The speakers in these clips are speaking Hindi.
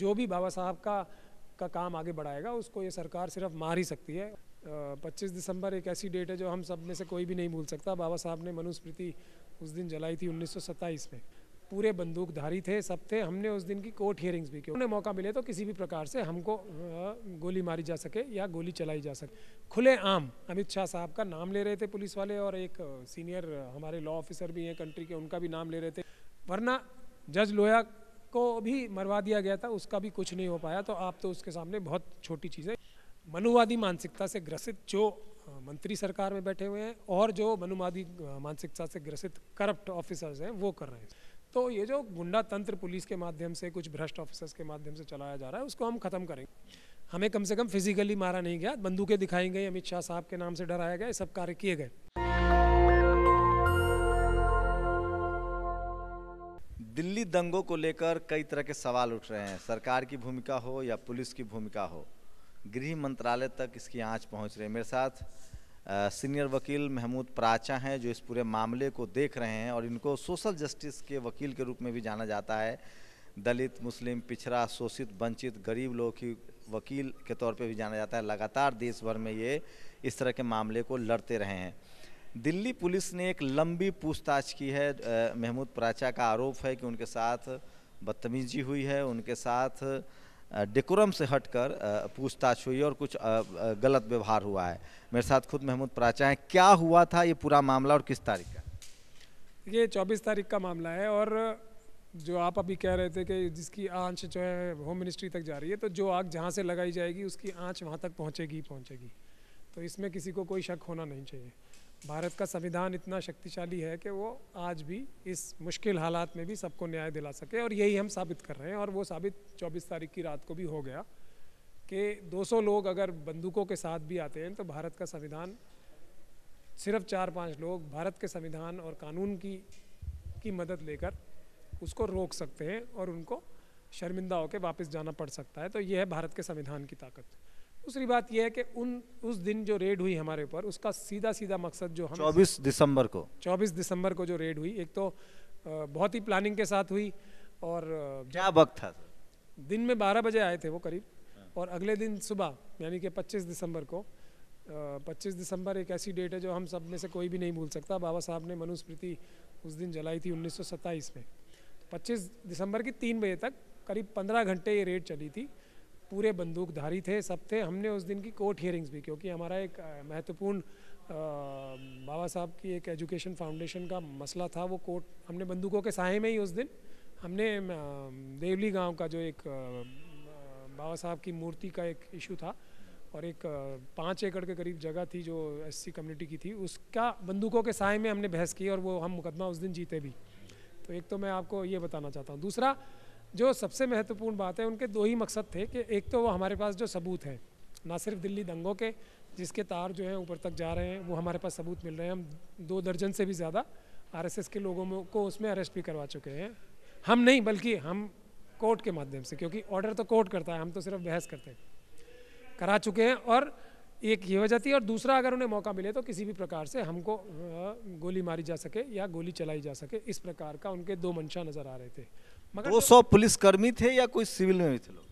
जो भी बाबा साहब का का काम आगे बढ़ाएगा उसको ये सरकार सिर्फ मार ही सकती है पच्चीस दिसंबर एक ऐसी डेट है जो हम सब में से कोई भी नहीं भूल सकता बाबा साहब ने मनुस्मृति उस दिन जलाई थी उन्नीस में पूरे बंदूकधारी थे सब थे हमने उस दिन की कोर्ट हियरिंग्स भी की उन्हें मौका मिले तो किसी भी प्रकार से हमको गोली मारी जा सके या गोली चलाई जा सके खुले आम अमित शाह साहब का नाम ले रहे थे पुलिस वाले और एक सीनियर हमारे लॉ ऑफिसर भी हैं कंट्री के उनका भी नाम ले रहे थे वरना जज लोया को भी मरवा दिया गया था उसका भी कुछ नहीं हो पाया तो आप तो उसके सामने बहुत छोटी चीज़ है मनुवादी मानसिकता से ग्रसित जो मंत्री सरकार में बैठे हुए हैं और जो मनुवादी मानसिकता से ग्रसित करप्ट ऑफिसर्स हैं वो कर रहे हैं तो ये जो गुंडा तंत्र पुलिस के माध्यम से कुछ भ्रष्ट ऑफिसर्स के माध्यम से चलाया जा रहा है उसको हम ख़त्म करेंगे हमें कम से कम फिजिकली मारा नहीं गया बंदूकें दिखाई गई अमित शाह साहब के नाम से डराया गया सब कार्य किए गए दिल्ली दंगों को लेकर कई तरह के सवाल उठ रहे हैं सरकार की भूमिका हो या पुलिस की भूमिका हो गृह मंत्रालय तक इसकी आंच पहुंच रही है मेरे साथ आ, सीनियर वकील महमूद प्राचा हैं जो इस पूरे मामले को देख रहे हैं और इनको सोशल जस्टिस के वकील के रूप में भी जाना जाता है दलित मुस्लिम पिछड़ा शोषित वंचित गरीब लोग की वकील के तौर पर भी जाना जाता है लगातार देश भर में ये इस तरह के मामले को लड़ते रहे हैं दिल्ली पुलिस ने एक लंबी पूछताछ की है महमूद प्राचा का आरोप है कि उनके साथ बदतमीजी हुई है उनके साथ डेकोरम से हटकर पूछताछ हुई और कुछ गलत व्यवहार हुआ है मेरे साथ खुद महमूद प्राचा हैं क्या हुआ था ये पूरा मामला और किस तारीख का ये चौबीस तारीख का मामला है और जो आप अभी कह रहे थे कि जिसकी आँच जो है होम मिनिस्ट्री तक जा रही है तो जो आग जहाँ से लगाई जाएगी उसकी आँच वहाँ तक पहुँचेगी पहुँचेगी तो इसमें किसी को कोई शक होना नहीं चाहिए भारत का संविधान इतना शक्तिशाली है कि वो आज भी इस मुश्किल हालात में भी सबको न्याय दिला सके और यही हम साबित कर रहे हैं और वो साबित 24 तारीख की रात को भी हो गया कि 200 लोग अगर बंदूकों के साथ भी आते हैं तो भारत का संविधान सिर्फ चार पांच लोग भारत के संविधान और कानून की की मदद लेकर उसको रोक सकते हैं और उनको शर्मिंदा होकर वापस जाना पड़ सकता है तो यह है भारत के संविधान की ताकत दूसरी बात यह है कि उन उस दिन जो रेड हुई हमारे ऊपर उसका सीधा सीधा मकसद जो हम चौबीस दिसंबर को चौबीस दिसंबर को जो रेड हुई एक तो बहुत ही प्लानिंग के साथ हुई और क्या वक्त था दिन में बारह बजे आए थे वो करीब और अगले दिन सुबह यानी कि पच्चीस दिसंबर को पच्चीस दिसंबर एक ऐसी डेट है जो हम सब में से कोई भी नहीं भूल सकता बाबा साहब ने मनुस्मृति उस दिन जलाई थी उन्नीस में पच्चीस दिसंबर की तीन बजे तक करीब पंद्रह घंटे ये रेड चली थी पूरे बंदूकधारी थे सब थे हमने उस दिन की कोर्ट हियरिंग्स भी क्योंकि हमारा एक महत्वपूर्ण बाबा साहब की एक एजुकेशन फाउंडेशन का मसला था वो कोर्ट हमने बंदूकों के साय में ही उस दिन हमने देवली गांव का जो एक बाबा साहब की मूर्ति का एक इशू था और एक पाँच एकड़ के करीब जगह थी जो एससी कम्युनिटी की थी उसका बंदूकों के साय में हमने बहस की और वो हम मुकदमा उस दिन जीते भी तो एक तो मैं आपको ये बताना चाहता हूँ दूसरा जो सबसे महत्वपूर्ण बात है उनके दो ही मकसद थे कि एक तो वो हमारे पास जो सबूत हैं ना सिर्फ दिल्ली दंगों के जिसके तार जो हैं ऊपर तक जा रहे हैं वो हमारे पास सबूत मिल रहे हैं हम दो दर्जन से भी ज़्यादा आरएसएस के लोगों को उसमें अरेस्ट भी करवा चुके हैं हम नहीं बल्कि हम कोर्ट के माध्यम से क्योंकि ऑर्डर तो कोर्ट करता है हम तो सिर्फ बहस करते हैं करा चुके हैं और एक ये वजह थी और दूसरा अगर उन्हें मौका मिले तो किसी भी प्रकार से हमको गोली मारी जा सके या गोली चलाई जा सके इस प्रकार का उनके दो मंशा नज़र आ रहे थे मगर तो वो सौ पुलिसकर्मी थे या कोई सिविल में भी थे लोग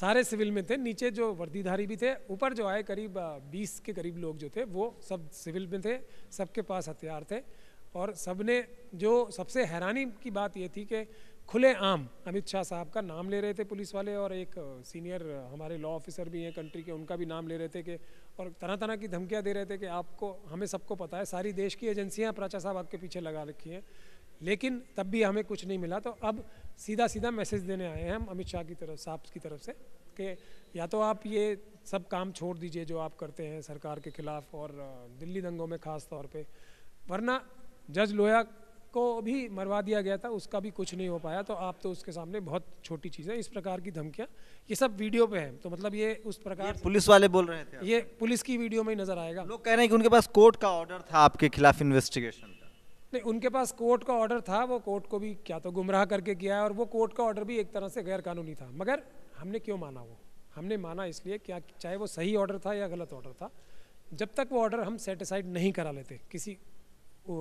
सारे सिविल में थे नीचे जो वर्दीधारी भी थे ऊपर जो आए करीब बीस के करीब लोग जो थे वो सब सिविल में थे सबके पास हथियार थे और सब ने जो सबसे हैरानी की बात ये थी कि खुले आम अमित शाह साहब का नाम ले रहे थे पुलिस वाले और एक सीनियर हमारे लॉ ऑफिसर भी हैं कंट्री के उनका भी नाम ले रहे थे कि और तरह तरह की धमकियां दे रहे थे कि आपको हमें सबको पता है सारी देश की एजेंसियां प्राचा साहब आपके पीछे लगा रखी हैं लेकिन तब भी हमें कुछ नहीं मिला तो अब सीधा सीधा मैसेज देने आए हैं हम अमित शाह की तरफ साहब की तरफ से कि या तो आप ये सब काम छोड़ दीजिए जो आप करते हैं सरकार के खिलाफ और दिल्ली दंगों में ख़ास तौर पे वरना जज लोया को भी मरवा दिया गया था उसका भी कुछ नहीं हो पाया तो आप तो उसके सामने बहुत छोटी चीज़ है इस प्रकार की धमकियाँ ये सब वीडियो पे हैं तो मतलब ये उस प्रकार ये पुलिस वाले बोल रहे थे ये पुलिस की वीडियो में ही नजर आएगा लोग कह रहे हैं कि उनके पास कोर्ट का ऑर्डर था आपके खिलाफ इन्वेस्टिगेशन नहीं उनके पास कोर्ट का ऑर्डर था वो कोर्ट को भी क्या तो गुमराह करके किया है और वो कोर्ट का ऑर्डर भी एक तरह से गैरकानूनी था मगर हमने क्यों माना वो हमने माना इसलिए क्या चाहे वो सही ऑर्डर था या गलत ऑर्डर था जब तक वो ऑर्डर हम सेटिसाइड नहीं करा लेते किसी वो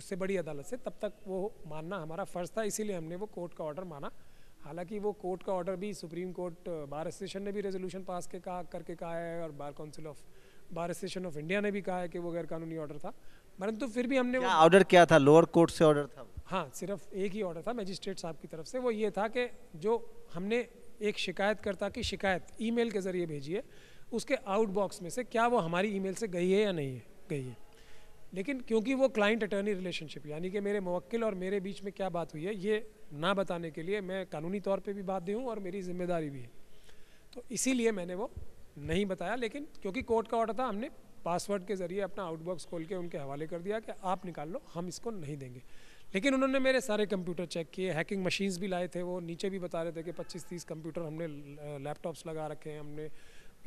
उससे बड़ी अदालत से तब तक वो मानना हमारा फ़र्ज़ था इसीलिए हमने वो कोर्ट का ऑर्डर माना हालांकि वो कोर्ट का ऑर्डर भी सुप्रीम कोर्ट बार एसोसिएशन ने भी रेजोल्यूशन पास के कहा करके कहा है और bar council of bar association of India ने भी कहा है कि वो गैरकानूनी ऑर्डर था परंतु फिर भी हमने ऑर्डर किया था लोअर कोर्ट से ऑर्डर था हाँ सिर्फ एक ही ऑर्डर था मजिस्ट्रेट साहब की तरफ से वो ये था कि जो हमने एक शिकायतकर्ता की शिकायत ईमेल के ज़रिए भेजी है उसके आउटबॉक्स में से क्या वो हमारी ईमेल से गई है या नहीं है गई है लेकिन क्योंकि वो क्लाइंट अटर्नी रिलेशनशिप यानी कि मेरे मवक्किल और मेरे बीच में क्या बात हुई है ये ना बताने के लिए मैं कानूनी तौर पे भी बात दी हूँ और मेरी जिम्मेदारी भी है तो इसीलिए मैंने वो नहीं बताया लेकिन क्योंकि कोर्ट का ऑर्डर था हमने पासवर्ड के ज़रिए अपना आउटबॉक्स खोल के उनके हवाले कर दिया कि आप निकाल लो हम इसको नहीं देंगे लेकिन उन्होंने मेरे सारे कंप्यूटर चेक किए हैकिंग मशीन्स भी लाए थे वो नीचे भी बता रहे थे कि 25-30 कंप्यूटर हमने लैपटॉप्स लगा रखे हैं हमने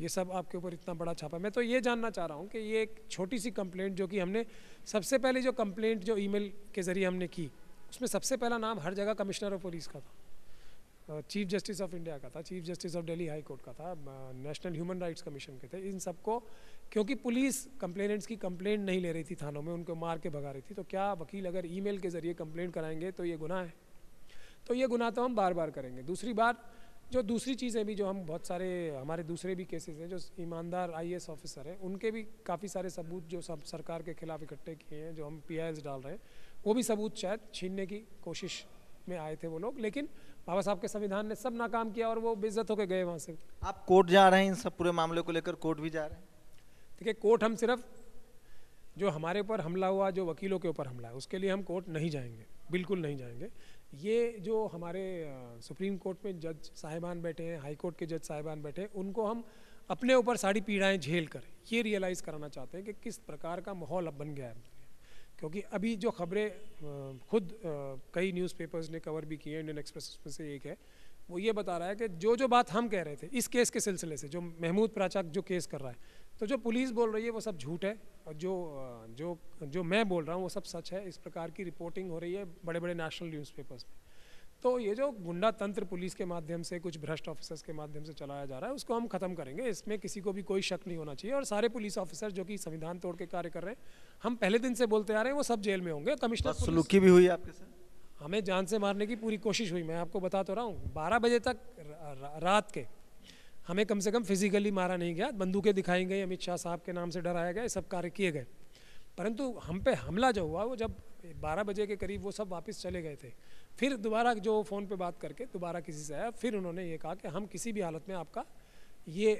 ये सब आपके ऊपर इतना बड़ा छापा मैं तो ये जानना चाह रहा हूँ कि ये एक छोटी सी कंप्लेंट जो कि हमने सबसे पहले जो कंप्लेंट जो ईमेल के ज़रिए हमने की उसमें सबसे पहला नाम हर जगह कमिश्नर ऑफ पुलिस का था चीफ जस्टिस ऑफ इंडिया का था chief justice of Delhi high court का था नेशनल ह्यूमन राइट्स कमीशन के थे इन सबको क्योंकि पुलिस कंप्लेनेंट्स की कंप्लेंट नहीं ले रही थी थानों में उनको मार के भगा रही थी तो क्या वकील अगर ईमेल के ज़रिए कंप्लेंट कराएंगे तो ये गुना है तो ये गुना तो हम बार बार करेंगे दूसरी बार जो दूसरी चीज़ें भी जो हम बहुत सारे हमारे दूसरे भी केसेस हैं जो ईमानदार आई ऑफिसर हैं उनके भी काफ़ी सारे सबूत जो सब सरकार के खिलाफ इकट्ठे किए हैं जो हम पी डाल रहे हैं वो भी सबूत शायद छीनने की कोशिश में आए थे वो लोग लेकिन बाबा साहब के संविधान ने सब नाकाम किया और वो बेइज्जत होकर गए वहाँ से आप कोर्ट जा रहे हैं इन सब पूरे मामले को लेकर कोर्ट भी जा रहे हैं देखिए कोर्ट हम सिर्फ जो हमारे ऊपर हमला हुआ जो वकीलों के ऊपर हमला है उसके लिए हम कोर्ट नहीं जाएंगे बिल्कुल नहीं जाएंगे ये जो हमारे सुप्रीम कोर्ट में जज साहिबान बैठे हैं हाई कोर्ट के जज साहिबान बैठे हैं उनको हम अपने ऊपर सारी पीड़ाएं झेल कर ये रियलाइज़ कराना चाहते हैं कि किस प्रकार का माहौल अब बन गया है क्योंकि अभी जो खबरें खुद कई न्यूज़पेपर्स ने कवर भी किए हैं इंडियन एक्सप्रेस में से एक है वो ये बता रहा है कि जो जो बात हम कह रहे थे इस केस के सिलसिले से जो महमूद प्राचाक जो केस कर रहा है तो जो पुलिस बोल रही है वो सब झूठ है और जो जो जो मैं बोल रहा हूँ वो सब सच है इस प्रकार की रिपोर्टिंग हो रही है बड़े बड़े नेशनल न्यूज़पेपर्स में तो ये जो गुंडा तंत्र पुलिस के माध्यम से कुछ भ्रष्ट ऑफिसर्स के माध्यम से चलाया जा रहा है उसको हम खत्म करेंगे इसमें किसी को भी कोई शक नहीं होना चाहिए और सारे पुलिस ऑफिसर जो कि संविधान तोड़ के कार्य कर रहे हैं हम पहले दिन से बोलते आ रहे हैं वो सब जेल में होंगे कमिश्नर सलूकी भी हुई आपके साथ हमें जान से मारने की पूरी कोशिश हुई मैं आपको बता तो रहा हूँ बारह बजे तक रात के हमें कम से कम फिजिकली मारा नहीं गया बंदूकें दिखाई गई अमित शाह साहब के नाम से डराया गया सब कार्य किए गए परंतु हम पे हमला जो हुआ वो जब 12 बजे के करीब वो सब वापस चले गए थे फिर दोबारा जो फ़ोन पे बात करके दोबारा किसी से आया फिर उन्होंने ये कहा कि हम किसी भी हालत में आपका ये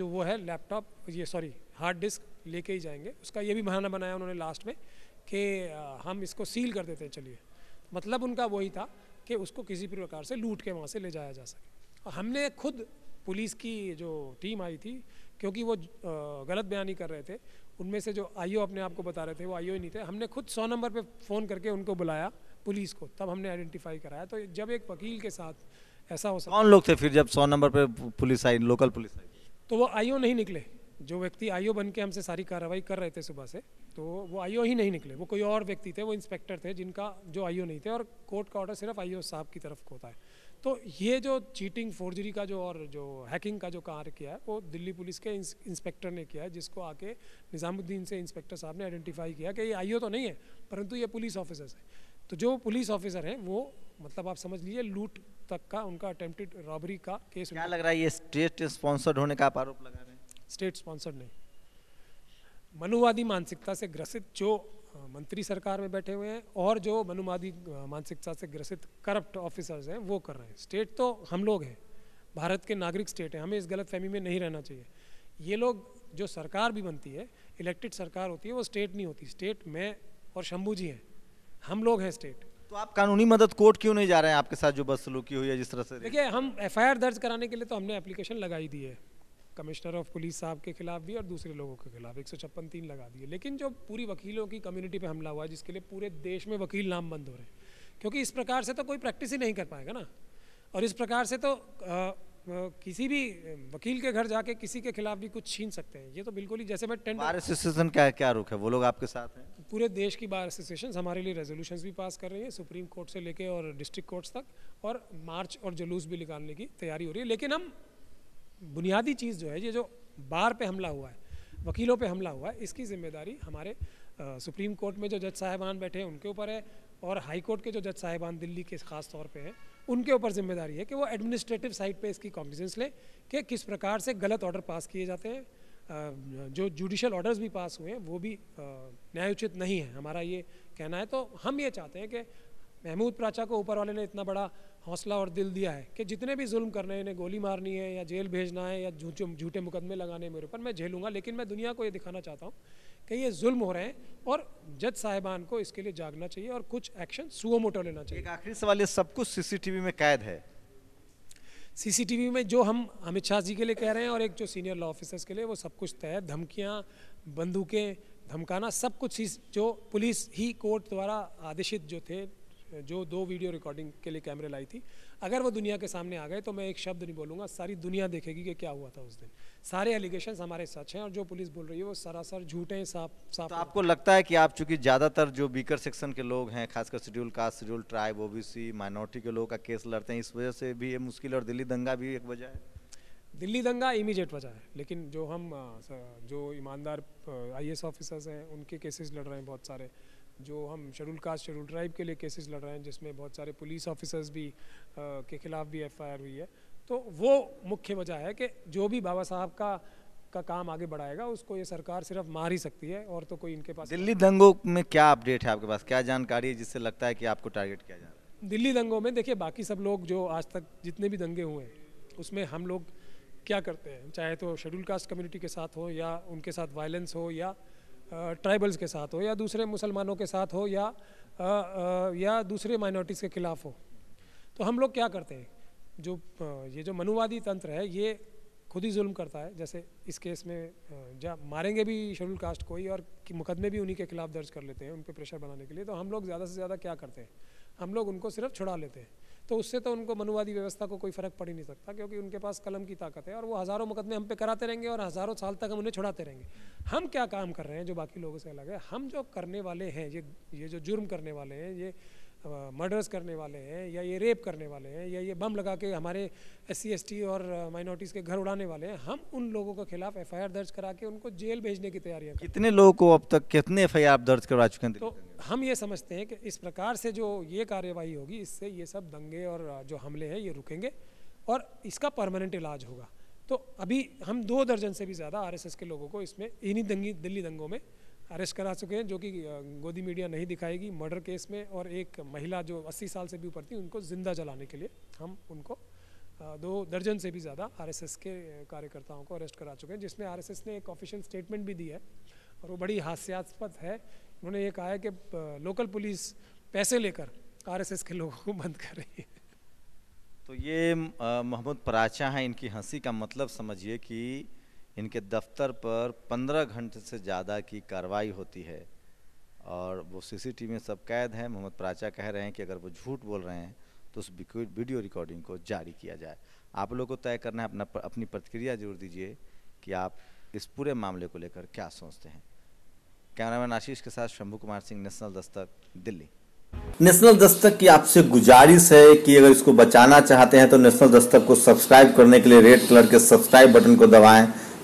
जो वो है लैपटॉप ये सॉरी हार्ड डिस्क लेके ही जाएंगे उसका ये भी बहाना बनाया उन्होंने लास्ट में कि हम इसको सील कर देते हैं चलिए मतलब उनका वही था कि उसको किसी भी प्रकार से लूट के वहाँ से ले जाया जा सके हमने खुद पुलिस की जो टीम आई थी क्योंकि वो गलत बयानी कर रहे थे उनमें से जो आईओ अपने आप को बता रहे थे वो आईओ ही नहीं थे हमने खुद सौ नंबर पे फ़ोन करके उनको बुलाया पुलिस को तब हमने आइडेंटिफाई कराया तो जब एक वकील के साथ ऐसा हो सकता कौन लोग थे फिर जब सौ नंबर पर पुलिस आई लोकल पुलिस आई तो वो आईओ नहीं निकले जो व्यक्ति आईओ बन के हमसे सारी कार्रवाई कर रहे थे सुबह से तो वो आईओ ही नहीं निकले वो कोई और व्यक्ति थे वो इंस्पेक्टर थे जिनका जो आईओ नहीं थे और कोर्ट का ऑर्डर सिर्फ आईओ साहब की तरफ होता है तो ये जो चीटिंग फोर्जरी का जो और जो हैकिंग का जो कार्य किया है वो दिल्ली पुलिस के इंस्पेक्टर ने किया है जिसको आके निज़ामुद्दीन से इंस्पेक्टर साहब ने आइडेंटिफाई किया कि ये आईओ तो नहीं है परंतु ये पुलिस ऑफिसर्स है तो जो पुलिस ऑफिसर हैं वो मतलब आप समझ लीजिए लूट तक का उनका अटेम्प्टेड रॉबरी का केस क्या लग रहा है ये स्टेट स्पॉन्सर्ड होने का आप आरोप लगा रहे हैं स्टेट स्पॉन्सर्ड नहीं मनुवादी मानसिकता से ग्रसित जो मंत्री सरकार में बैठे हुए हैं और जो मनुवादी मानसिकता से ग्रसित करप्ट ऑफिसर्स हैं वो कर रहे हैं स्टेट तो हम लोग हैं भारत के नागरिक स्टेट हैं हमें इस गलत फहमी में नहीं रहना चाहिए ये लोग जो सरकार भी बनती है इलेक्टेड सरकार होती है वो स्टेट नहीं होती स्टेट मैं और शंभू जी हैं हम लोग हैं स्टेट तो आप कानूनी मदद कोर्ट क्यों नहीं जा रहे हैं आपके साथ जो बदसलूकी हुई है जिस तरह से देखिए हम एफआईआर दर्ज कराने के लिए तो हमने एप्लीकेशन लगाई दी है कमिश्नर ऑफ पुलिस साहब के खिलाफ भी और दूसरे लोगों के खिलाफ एक सौ छप्पन तीन लगा दिए लेकिन जो पूरी वकीलों की कम्युनिटी पे हमला हुआ है जिसके लिए पूरे देश में वकील नाम बंद हो रहे हैं क्योंकि इस प्रकार से तो कोई प्रैक्टिस ही नहीं कर पाएगा ना और इस प्रकार से तो किसी भी वकील के घर जाके किसी के खिलाफ भी कुछ छीन सकते हैं ये तो बिल्कुल ही जैसे मैं टेंट बार एसोसिएशन क्या क्या रुख है वो लोग आपके साथ हैं पूरे देश की बार एसोसिएशन हमारे लिए रेजोल्यूशन भी पास कर रही है सुप्रीम कोर्ट से लेके और डिस्ट्रिक्ट कोर्ट्स तक और मार्च और जुलूस भी निकालने की तैयारी हो रही है लेकिन हम बुनियादी चीज़ जो है ये जो बार पे हमला हुआ है वकीलों पे हमला हुआ है इसकी जिम्मेदारी हमारे सुप्रीम कोर्ट में जो जज साहिबान बैठे हैं उनके ऊपर है और हाई कोर्ट के जो जज साहिबान दिल्ली के ख़ास तौर पे हैं उनके ऊपर जिम्मेदारी है कि वो एडमिनिस्ट्रेटिव साइड पे इसकी कॉग्निजेंस लें कि किस प्रकार से गलत ऑर्डर पास किए जाते हैं जो जुडिशल ऑर्डर्स भी पास हुए हैं वो भी न्यायोचित नहीं है हमारा ये कहना है तो हम ये चाहते हैं कि महमूद प्राचा को ऊपर वाले ने इतना बड़ा हौसला और दिल दिया है कि जितने भी जुल्म करने हैं इन्हें गोली मारनी है या जेल भेजना है या झूठे झूठे मुकदमे लगाने मेरे ऊपर मैं झेलूंगा लेकिन मैं दुनिया को ये दिखाना चाहता हूँ कि ये जुल्म हो रहे हैं और जज साहिबान को इसके लिए जागना चाहिए और कुछ एक्शन मोटो लेना चाहिए आखिरी सवाल ये सब कुछ सीसीटीवी में कैद है सीसीटीवी में जो हम अमित शाह जी के लिए कह रहे हैं और एक जो सीनियर लॉ ऑफिसर्स के लिए वो सब कुछ तय धमकियाँ बंदूकें धमकाना सब कुछ जो पुलिस ही कोर्ट द्वारा आदेशित जो थे जो दो वीडियो रिकॉर्डिंग के लिए कैमरे लाई थी अगर वो दुनिया के सामने आ गए तो मैं एक शब्द नहीं बोलूँगा सारी दुनिया देखेगी कि क्या हुआ था उस दिन सारे एलिगेशन हमारे सच हैं और जो पुलिस बोल रही है वो सरासर झूठे हैं साफ साफ तो आपको लगता है कि आप चूंकि ज़्यादातर जो बीकर सेक्शन के लोग हैं खासकर शेड्यूल कास्ट शेड्यूल ट्राइब ओ माइनॉरिटी के लोगों का केस लड़ते हैं इस वजह से भी ये मुश्किल और दिल्ली दंगा भी एक वजह है दिल्ली दंगा इमीडिएट वजह है लेकिन जो हम जो ईमानदार आईएएस ऑफिसर्स हैं उनके केसेस लड़ रहे हैं बहुत सारे जो हम शेड्यूल कास्ट शेड्यूल ट्राइब के लिए केसेस लड़ रहे हैं जिसमें बहुत सारे पुलिस ऑफिसर्स भी आ, के खिलाफ भी एफआईआर हुई है तो वो मुख्य वजह है कि जो भी बाबा साहब का का काम आगे बढ़ाएगा उसको ये सरकार सिर्फ मार ही सकती है और तो कोई इनके पास दिल्ली दंगों में क्या अपडेट है आपके पास क्या जानकारी है जिससे लगता है कि आपको टारगेट किया जा रहा है दिल्ली दंगों में देखिए बाकी सब लोग जो आज तक जितने भी दंगे हुए हैं उसमें हम लोग क्या करते हैं चाहे तो शेड्यूल कास्ट कम्युनिटी के साथ हो या उनके साथ वायलेंस हो या ट्राइबल्स के साथ हो या दूसरे मुसलमानों के साथ हो या आ, आ, या दूसरे माइनॉरिटीज़ के खिलाफ हो तो हम लोग क्या करते हैं जो ये जो मनुवादी तंत्र है ये खुद ही जुल्म करता है जैसे इस केस में जा मारेंगे भी शेड्यूल कास्ट को ही और मुकदमे भी उन्हीं के खिलाफ दर्ज कर लेते हैं उन पर प्रेशर बनाने के लिए तो हम लोग ज़्यादा से ज़्यादा क्या करते हैं हम लोग उनको सिर्फ छुड़ा लेते हैं तो उससे तो उनको मनुवादी व्यवस्था को कोई फ़र्क पड़ ही नहीं सकता क्योंकि उनके पास कलम की ताकत है और वो हज़ारों मुकदमे हम पे कराते रहेंगे और हज़ारों साल तक हम उन्हें छुड़ाते रहेंगे हम क्या काम कर रहे हैं जो बाकी लोगों से अलग है हम जो करने वाले हैं ये ये जो जुर्म करने वाले हैं ये मर्डर्स करने वाले हैं या ये रेप करने वाले हैं या ये बम लगा के हमारे एस सी और माइनॉरिटीज़ के घर उड़ाने वाले हैं हम उन लोगों के खिलाफ एफ दर्ज करा के उनको जेल भेजने की तैयारियां कितने लोगों को अब तक कितने एफ आप दर्ज करवा चुके हैं तो हम ये समझते हैं कि इस प्रकार से जो ये कार्यवाही होगी इससे ये सब दंगे और जो हमले हैं ये रुकेंगे और इसका परमानेंट इलाज होगा तो अभी हम दो दर्जन से भी ज़्यादा आर के लोगों को इसमें इन्हीं दंगी दिल्ली दंगों में अरेस्ट करा चुके हैं जो कि गोदी मीडिया नहीं दिखाएगी मर्डर केस में और एक महिला जो 80 साल से भी ऊपर थी उनको ज़िंदा जलाने के लिए हम उनको दो दर्जन से भी ज़्यादा आरएसएस के कार्यकर्ताओं को अरेस्ट करा चुके हैं जिसमें आरएसएस ने एक ऑफिशियल स्टेटमेंट भी दी है और वो बड़ी हास्यास्पद है उन्होंने ये कहा है कि लोकल पुलिस पैसे लेकर आर के लोगों को बंद कर रही है तो ये मोहम्मद पराचा हैं इनकी हंसी का मतलब समझिए कि इनके दफ्तर पर पंद्रह घंटे से ज़्यादा की कार्रवाई होती है और वो सीसीटीवी में सब कैद हैं मोहम्मद प्राचा कह रहे हैं कि अगर वो झूठ बोल रहे हैं तो उस वीडियो रिकॉर्डिंग को जारी किया जाए आप लोगों को तय करना है अपना अपनी प्रतिक्रिया जरूर दीजिए कि आप इस पूरे मामले को लेकर क्या सोचते हैं कैमरामैन आशीष के साथ शंभू कुमार सिंह नेशनल दस्तक दिल्ली नेशनल दस्तक की आपसे गुजारिश है कि अगर इसको बचाना चाहते हैं तो नेशनल दस्तक को सब्सक्राइब करने के लिए रेड कलर के सब्सक्राइब बटन को दबाएं